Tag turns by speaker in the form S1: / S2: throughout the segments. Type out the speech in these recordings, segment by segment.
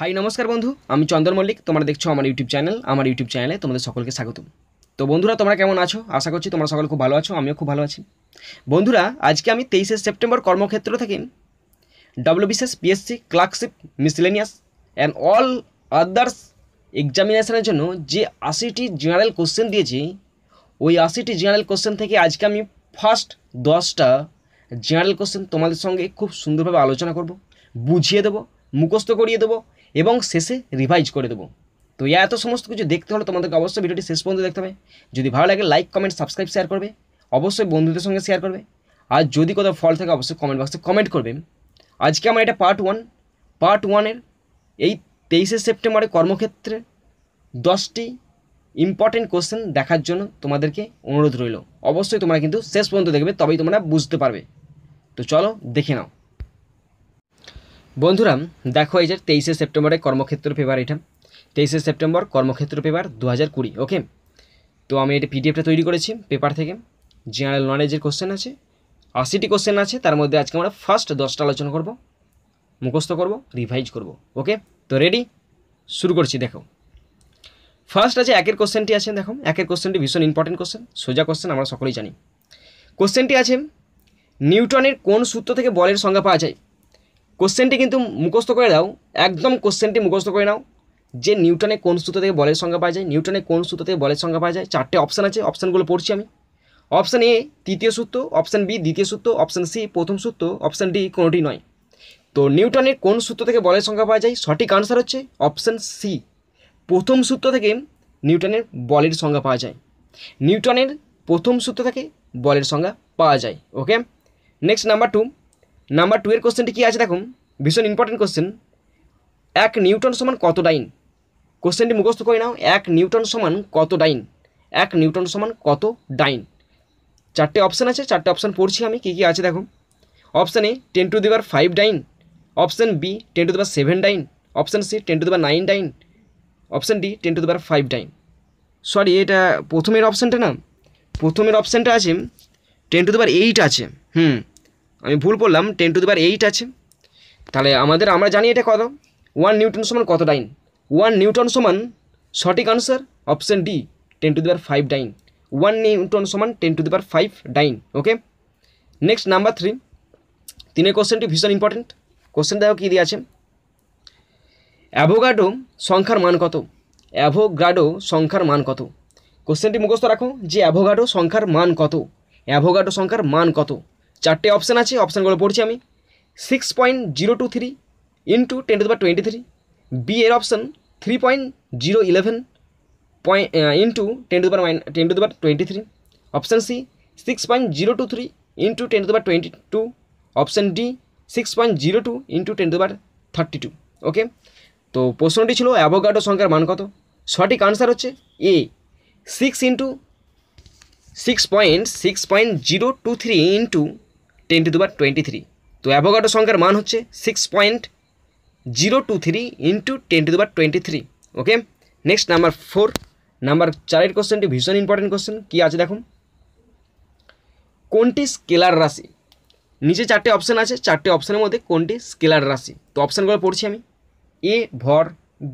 S1: high নমস্কার বন্ধু আমি চন্দন মল্লিক তোমরা দেখছো আমার ইউটিউব চ্যানেল আমার ইউটিউব চ্যানেলে তোমাদের সকলকে স্বাগতম তো বন্ধুরা তোমরা কেমন আছো আশা করছি তোমরা সকল খুব ভালো আছো আমিও খুব ভালো আছি বন্ধুরা আজকে আমি তেইশে সেপ্টেম্বর কর্মক্ষেত্র থেকে WBCS PSC clerkship miscellaneous and all others এক্সামিনেশনের জন্য যে আশিটি জেনারেল কোশ্চেন দিয়েছি ওই আশিটি জেনারেল কোশ্চেন থেকে আজকে আমি ফার্স্ট দশটা জেনারেল কোশ্চেন তোমাদের সঙ্গে খুব সুন্দরভাবে আলোচনা করব বুঝিয়ে দেবো মুখস্থ করিয়ে দেবো এবং শেষে রিভাইজ করে দেবো তো ইয়া এত সমস্ত কিছু দেখতে হলে তোমাদেরকে অবশ্যই ভিডিওটি শেষ পর্যন্ত দেখতে হবে যদি ভালো লাগে লাইক কমেন্ট সাবস্ক্রাইব শেয়ার করবে অবশ্যই বন্ধুদের সঙ্গে শেয়ার করবে আর যদি কোথাও ফল থাকে অবশ্যই কমেন্ট বক্সে কমেন্ট করবে আজকে আমার এটা পার্ট ওয়ান পার্ট ওয়ানের এই তেইশে সেপ্টেম্বরে কর্মক্ষেত্রে দশটি ইম্পর্টেন্ট কোশ্চেন দেখার জন্য তোমাদেরকে অনুরোধ রইল অবশ্যই তোমরা কিন্তু শেষ পর্যন্ত দেখবে তবেই তোমরা বুঝতে পারবে তো চলো দেখে নাও বন্ধুরা দেখো এই যে তেইশে সেপ্টেম্বরে কর্মক্ষেত্র পেপার এটা তেইশে সেপ্টেম্বর কর্মক্ষেত্র পেপার দু হাজার কুড়ি ওকে তো আমি এটা পিডিএফটা তৈরি করেছি পেপার থেকে জেনারেল নলেজের কোশ্চেন আছে আশিটি কোশ্চেন আছে তার মধ্যে আজকে আমরা ফার্স্ট দশটা আলোচনা করব মুখস্থ করব রিভাইজ করব ওকে তো রেডি শুরু করছি দেখো ফার্স্ট আছে একের কোশ্চেনটি আছে দেখো একের কোশ্চেনটি ভীষণ ইম্পর্টেন্ট কোশ্চেন সোজা কোশ্চেন আমরা সকলেই জানি কোশ্চেনটি আছে নিউটনের কোন সূত্র থেকে বলের সংজ্ঞা পাওয়া যায় কোশ্চেনটি কিন্তু মুখস্থ করে দাও একদম কোশ্চেনটি মুখস্থ করে নাও যে নিউটনে কোন সূত্র থেকে বলের সংখ্যা পাওয়া যায় নিউটনে কোন সূত্র থেকে বলের সংখ্যা পাওয়া যায় চারটে অপশান আছে অপশানগুলো পড়ছি আমি অপশান এ তৃতীয় সূত্র অপশান বি দ্বিতীয় সূত্র অপশান সি প্রথম সূত্র অপশান ডি কোনোটি নয় তো নিউটনের কোন সূত্র থেকে বলের সংখ্যা পাওয়া যায় সঠিক আনসার হচ্ছে অপশান সি প্রথম সূত্র থেকে নিউটনের বলের সংজ্ঞা পাওয়া যায় নিউটনের প্রথম সূত্র থেকে বলের সংজ্ঞা পাওয়া যায় okay next number two number two এর কোশ্চেনটি কী আছে দেখুন ভীষণ ইম্পর্টেন্ট কোশ্চেন এক নিউটন সমান কত ডাইন কোশ্চেনটি মুখস্থ করে নাও এক নিউটন সমান কত ডাইন এক নিউটন সমান কত ডাইন চারটে অপশান আছে চারটে অপশান পড়ছি আমি কী কী আছে দেখো option A ten to the power five dyne option B ten to the power seven dyne option C ten to the power nine dyne option D ten to the power five dyne sorry এটা প্রথমের অপশানটা না প্রথমের অপশানটা আছে টেন টু দেবার এইট আছে হুম আমি ভুল বললাম ten to the power eight আছে তাহলে আমাদের আমরা জানি এটা কত ওয়ান নিউটন সমান কত ডাইন ওয়ান নিউটন সমান সঠিক answer option D ten to the power five dyne one newton সমান ten to the power five dyne okay next number three তিনের কোশ্চেনটি ভীষণ ইম্পর্টেন্ট কোশ্চেন দেখো কী দিয়ে আছে অ্যাভোগাডো সংখ্যার মান কত অ্যাভোগাডো সংখ্যার মান কত কোশ্চেনটি মুখস্থ রাখো যে অ্যাভোগাডো সংখ্যার মান কত অ্যাভোগাডো সংখ্যার মান কত চারটে অপশান আছে অপশানগুলো পড়ছি আমি six point zero two three into ten to the twenty three B এর option three point zero eleven point into ten to the mine ten to the twenty three option C six point zero two three into ten to the twenty two option D six point zero two into ten to the thirty two okay তো প্রশ্নটি ছিল avocado সংখ্যার মান কত সঠিক answer হচ্ছে A six into six point six point zero two three into ten to the power twenty three তো Avogadro সংখ্যার মান হচ্ছে six point zero two three into ten to the power twenty three okay next number four number চারের কোশ্চেনটি ভীষণ important question কী আছে দেখুন কোনটি স্কেলার রাশি নিচে চারটে অপশান আছে চারটে অপশানের মধ্যে কোনটি স্কেলার রাশি তো অপশানগুলো পড়ছি আমি এ ভর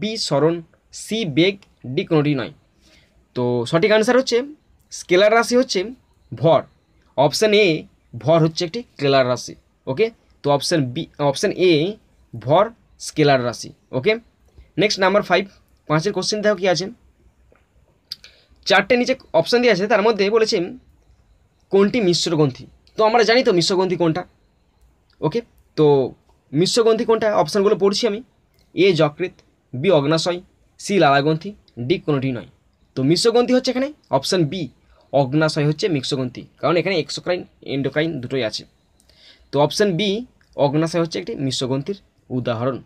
S1: বি সরণ সি বেগ ডি কোনোটি নয় তো সঠিক আনসার হচ্ছে স্কেলার রাশি হচ্ছে ভর অপশান এ ভর হচ্ছে একটি স্কেলার রাশি ওকে তো অপশান বি অপশান এ ভর স্কেলার রাশি ওকে নেক্সট নাম্বার ফাইভ পাঁচের কোশ্চেন দেখো কী আছে চারটে নিচে অপশান দিয়ে আছে তার মধ্যে বলেছে কোনটি মিশ্রগ্রন্থি তো আমরা জানি তো মিশ্রগ্রন্থি কোনটা ওকে তো মিশ্রগ্রন্থি কোনটা অপশানগুলো পড়ছি আমি এ যকৃত বি অগ্নাশয় সি লালাগ্রন্থি ডি কোনোটি নয় তো মিশ্রগ্রন্থি হচ্ছে এখানে অপশান বি অগ্নাশয় হচ্ছে মিক্সগ্রন্থি কারণ এখানে এক্সোক্রাইন এন্ডোক্রাইন দুটোই আছে তো অপশান বি অগ্নাশয় হচ্ছে একটি মিশ্রগ্রন্থির উদাহরণ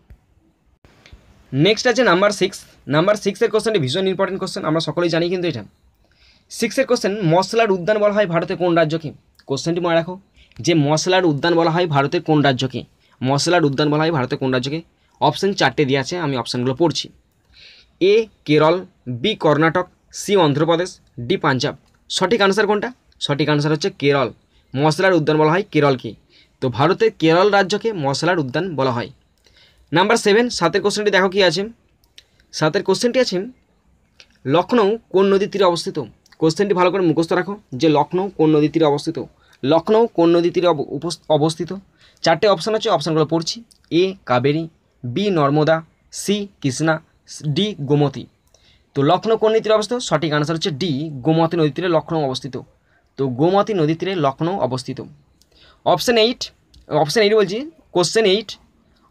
S1: নেক্সট আছে নাম্বার সিক্স নাম্বার সিক্সের কোশ্চেনটি ভীষণ ইম্পর্টেন্ট কোশ্চেন আমরা সকলেই জানি কিন্তু এটা সিক্সের কোশ্চেন মশলার উদ্যান বলা হয় ভারতের কোন রাজ্যকে কোশ্চেনটি মনে রাখো যে মশলার উদ্যান বলা হয় ভারতের কোন রাজ্যকে মশলার উদ্যান বলা হয় ভারতের কোন রাজ্যকে অপশান চারটে দিয়ে আছে আমি অপশানগুলো পড়ছি A Kerala B Karnataka C Andhra Pradesh D Punjab সঠিক আনসার কোনটা সঠিক আনসার হচ্ছে কেরল মশলার উদ্যান বলা হয় কেরলকে তো ভারতের কেরল রাজ্যকে মশলার উদ্যান বলা হয় নাম্বার সেভেন সাতের কোশ্চেনটি দেখো কি আছে সাতের কোশ্চেনটি আছে লখনৌ কোন নদীর তীরে অবস্থিত কোশ্চেনটি ভালো করে মুখস্থ রাখো যে লখনৌ কোন নদীর তীরে অবস্থিত লখনৌ কোন নদীর তীরে অবস্থিত চারটে অপশান আছে অপশানগুলো পড়ছি A Kaveri B Narmada C Krishna D Gomti তো লক্ষ্ণৌ কোন নদীতে অবস্থিত সঠিক আনসার হচ্ছে ডি গোমতী নদী তীরে লক্ষ্ণৌ অবস্থিত তো গোমতী নদী তীরে লক্ষ্ণৌ অবস্থিত অপশান এইট অপশান এইট বলছি কোশ্চেন এইট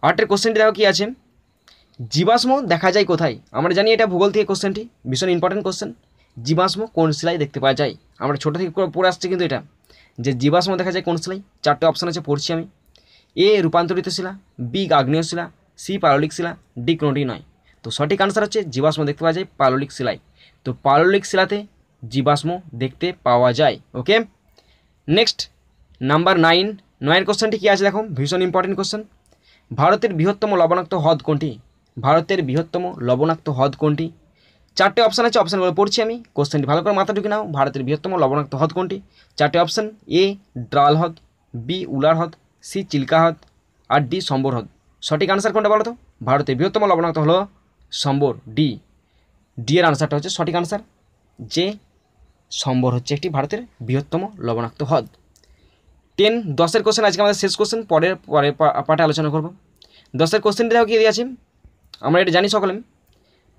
S1: আটের কোশ্চেনটি দেখো কী আছে জীবাশ্ম দেখা যায় কোথায় আমরা জানি এটা ভূগোল থেকে কোশ্চেনটি ভীষণ ইম্পর্টেন্ট কোশ্চেন জীবাশ্ম কোন শিলায় দেখতে পাওয়া যায় আমরা ছোটো থেকে পড়ে আসছি কিন্তু এটা যে জীবাশ্ম দেখা যায় কোন শিলায় চারটে অপশান আছে পড়ছি আমি এ রূপান্তরিত শিলা বি আগ্নেয় শিলা সি পারলিক শিলা ডি কোনোটি নয় তো সঠিক আনসার হচ্ছে জীবাশ্ম দেখতে পাওয়া যায় পাললিক শিলায় তো পাললিক শিলাতে জীবাশ্ম দেখতে পাওয়া যায় ওকে নেক্সট নাম্বার নাইন নয়ের কোশ্চেনটি কী আছে দেখো ভীষণ ইম্পর্টেন্ট কোশ্চেন ভারতের বৃহত্তম লবণাক্ত হ্রদ কোনটি ভারতের বৃহত্তম লবণাক্ত হ্রদ কোনটি চারটে অপশান আছে অপশানগুলো পড়ছি আমি কোশ্চেনটি ভালো করে মাথা ঢুকে নাও ভারতের বৃহত্তম লবণাক্ত হ্রদ কোনটি চারটে অপশান এ ড্রাল হ্রদ বি উলার হ্রদ সি চিল্কা হ্রদ আর ডি সম্বর হ্রদ সঠিক আনসার কোনটা বলো তো ভারতের বৃহত্তম লবণাক্ত হলো সম্বর ডি ডি এর আনসারটা হচ্ছে সঠিক আনসার যে সম্বর হচ্ছে একটি ভারতের বৃহত্তম লবণাক্ত হ্রদ টেন দশের কোশ্চেন আজকে আমাদের শেষ কোশ্চেন পরের পরে পাঠে আলোচনা করব দশের কোশ্চেনটি দেখো কী আছে আমরা এটা জানি সকলে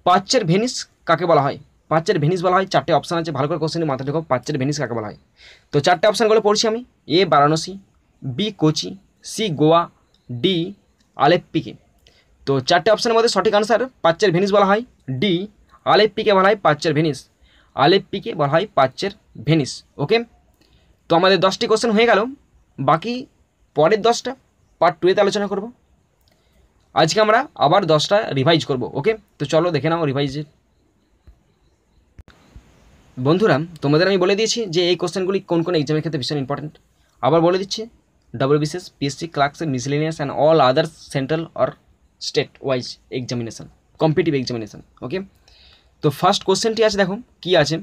S1: পাচ্চের ভেনিস কাকে বলা হয় পাচ্চের ভেনিস বলা হয় চারটে অপশান আছে ভালো করে কোশ্চেনটি মাথায় ঢোকো পাচ্চের ভেনিস কাকে বলা হয় তো চারটে অপশানগুলো পড়ছি আমি A Varanasi B Kochi C Goa D আলেপ্পিকে তো চারটি অপশন এর মধ্যে সঠিক आंसर पाच্চার ভেনিস বলা হয় ডি আলেপ্পিকে বলা হয় पाच্চার ভেনিস আলেপ্পিকে বলা হয় पाच্চার ভেনিস ওকে তো আমাদের 10 টি क्वेश्चन হয়ে গেল বাকি পরের 10টা পার্ট 2 এ তে আলোচনা করব আজকে আমরা আবার 10টা रिवाइज করব ওকে তো চলো দেখে নাও रिवाइजে বন্ধুরা তোমাদের আমি বলে দিয়েছি যে এই क्वेश्चन গুলি কোন কোন एग्जाम এর ক্ষেত্রে ভীষণ ইম্পর্টেন্ট আবার বলে দিতেছি WBCS PSC clerks a miscellaneous and all other central or state wise examination competitive examination okay তো ফার্স্ট কোশ্চেনটি আছে দেখো কি আছে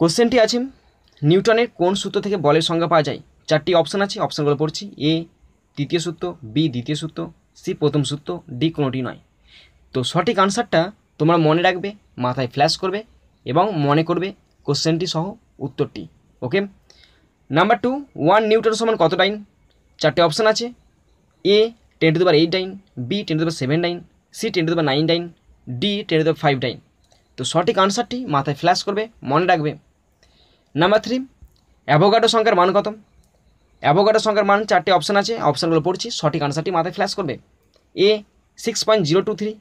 S1: কোশ্চেনটি আছে নিউটনের কোন সূত্র থেকে বলের সংজ্ঞা পাওয়া যায় চারটি অপশান আছে অপশানগুলো পড়ছি এ তৃতীয় সূত্র বি দ্বিতীয় সূত্র সি প্রথম সূত্র ডি কোনোটি নয় তো সঠিক আনসারটা তোমরা মনে রাখবে মাথায় ফ্ল্যাশ করবে এবং মনে করবে কোশ্চেনটি সহ উত্তরটি okay number two one newton সমান কত টাইম চারটে অপশান আছে A ten to the power eight nine B ten to seven nine C ten to nine nine D ten to five nine তো সঠিক আনসারটি মাথায় ফ্ল্যাশ করবে মনে রাখবে নাম্বার থ্রি অ্যাভোগাডো সংখ্যার মান কত অ্যাভোগাডো সংখ্যার মান চারটি অপশান আছে অপশানগুলো পড়ছি সঠিক আনসারটি মাথায় ফ্ল্যাশ করবে A six point zero two three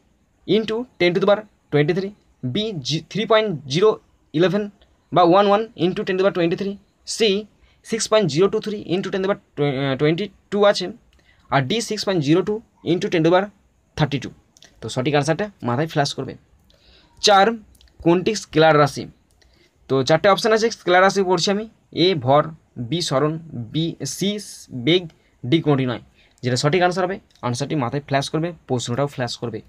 S1: into ten to the twenty three B three point zero eleven বা one one into ten the twenty three C six point zero two three into ten the twenty two আছে আর D six point zero two into ten to the power thirty two তো সঠিক আনসারটা মাথায় flash করবে চার কোনটি স্কেলার রাশি তো চারটে অপশান আছে স্কেলার রাশি পড়ছি আমি এ ভর বি স্মরণ বি সি বেগ ডি কোনটি নয় যেটা সঠিক আনসার হবে আনসারটি মাথায় ফ্ল্যাশ করবে প্রশ্নটাও ফ্ল্যাশ করবে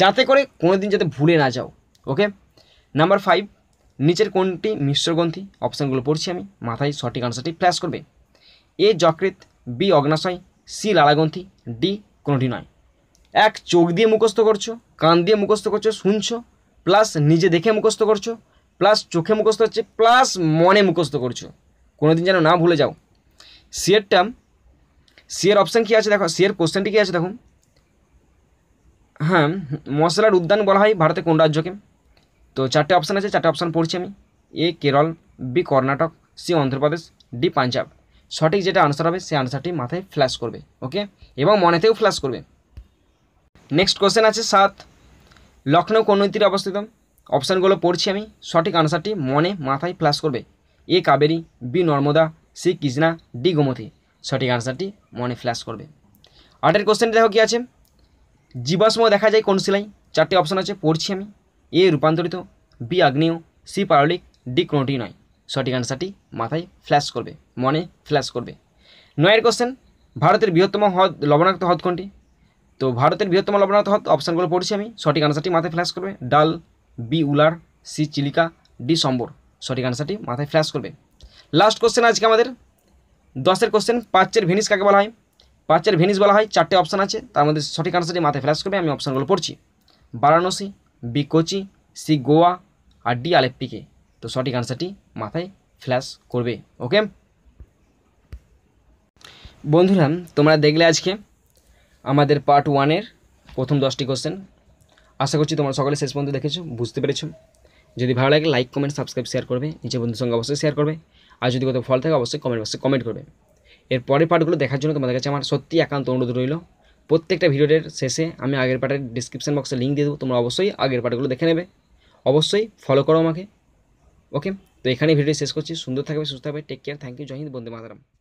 S1: যাতে করে কোনো দিন যাতে ভুলে না যাও ওকে নাম্বার ফাইভ নিচের কোনটি মিশ্রগ্রন্থি অপশানগুলো পড়ছি আমি মাথায় সঠিক আনসারটি ফ্ল্যাশ করবে এ যকৃত বি অগ্নাশয় সি লালাগন্থি ডি কোনোটি নয় এক চোখ দিয়ে মুখস্থ করছো কান দিয়ে মুখস্থ করছো শুনছো প্লাস নিজে দেখে মুখস্থ করছো প্লাস চোখে মুখস্থ হচ্ছে প্লাস মনে মুখস্থ করছো কোনো দিন যেন না ভুলে যাও সিয়ের টার্ম সিয়ের অপশান কী আছে দেখো সিয়ের কোশ্চেনটি কী আছে দেখো হ্যাঁ মশলার উদ্যান বলা হয় ভারতে কোন রাজ্যকে তো চারটে অপশান আছে চারটে অপশান পড়ছি আমি A Kerala B Karnataka C Andhra Pradesh D Punjab সঠিক যেটা আনসার হবে সেই আনসারটি মাথায় ফ্ল্যাশ করবে ওকে এবং মনেতেও ফ্ল্যাশ করবে নেক্সট কোশ্চেন আছে সাত লখনৌ কোন নদীর অবস্থিত অপশানগুলো পড়ছি আমি সঠিক আনসারটি মনে মাথায় ফ্ল্যাশ করবে A Kaveri B Narmada C Krishna D Gomti সঠিক আনসারটি মনে ফ্ল্যাশ করবে আটের কোশ্চেনটি দেখো কী আছে জীবাশ্ম দেখা যায় কোন শিলাই চারটি অপশান আছে পড়ছি আমি এ রূপান্তরিত বি আগ্নেয় সি পারলিক ডি ক্রোটি নয় সঠিক আনসারটি মাথায় ফ্ল্যাশ করবে মনে ফ্ল্যাশ করবে নয়ের কোশ্চেন ভারতের বৃহত্তম হ্রদ লবণাক্ত হ্রদ কোনটি তো ভারতের বৃহত্তম লবণাক্ত হ্রদ অপশানগুলো পড়ছি আমি সঠিক আনসারটি মাথায় ফ্ল্যাশ করবে Dal B Wular C Chilika D Sambhar সঠিক আনসারটি মাথায় ফ্ল্যাশ করবে লাস্ট কোশ্চেন আজকে আমাদের দশের কোশ্চেন পাঁচের ভেনিস কাকে বলা হয় পাঁচের ভেনিস বলা হয় চারটে অপশান আছে তার মধ্যে সঠিক আনসারটি মাথায় ফ্ল্যাশ করবে আমি অপশানগুলো পড়ছি বারাণসী বি কোচি সি গোয়া আর ডি আলেপ্পিকে তো সঠিক আনসারটি মাথায় ফ্ল্যাশ করবে ওকে বন্ধুরা তোমরা দেখলে আজকে আমাদের পার্ট ওয়ানের প্রথম দশটি কোশ্চেন আশা করছি তোমরা সকলে শেষ পর্যন্ত দেখেছো বুঝতে পেরেছো যদি ভালো লাগে লাইক কমেন্ট সাবস্ক্রাইব শেয়ার করবে নিজের বন্ধুর সঙ্গে অবশ্যই শেয়ার করবে আর যদি কোথাও ফল থাকে অবশ্যই কমেন্ট বক্সে কমেন্ট করবে এর পরের পার্টগুলো দেখার জন্য তোমাদের কাছে আমার সত্যি একান্ত অনুরোধ রইল প্রত্যেকটা ভিডিওর শেষে আমি আগের পার্টের ডিসক্রিপশান বক্সে লিঙ্ক দিয়ে দেবো তোমরা অবশ্যই আগের পার্টগুলো দেখে নেবে অবশ্যই ফলো করো আমাকে ওকে তো এখানে ভিডিও শেষ করছি সুন্দর থাকবে সুস্থ থাকবে টেক কেয়ার থ্যাংক ইউ জয় হিন্দ বন্দে মাতারাম